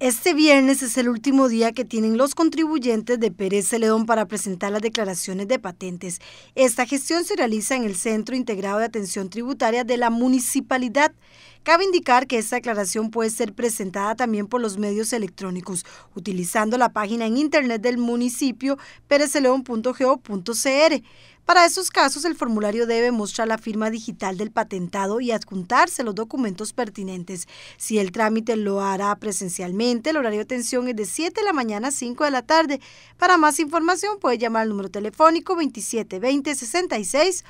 Este viernes es el último día que tienen los contribuyentes de Pérez Celedón para presentar las declaraciones de patentes. Esta gestión se realiza en el Centro Integrado de Atención Tributaria de la Municipalidad. Cabe indicar que esta declaración puede ser presentada también por los medios electrónicos, utilizando la página en internet del municipio perezeleón.go.cr. Para estos casos, el formulario debe mostrar la firma digital del patentado y adjuntarse los documentos pertinentes. Si el trámite lo hará presencialmente, el horario de atención es de 7 de la mañana a 5 de la tarde. Para más información puede llamar al número telefónico 2720 66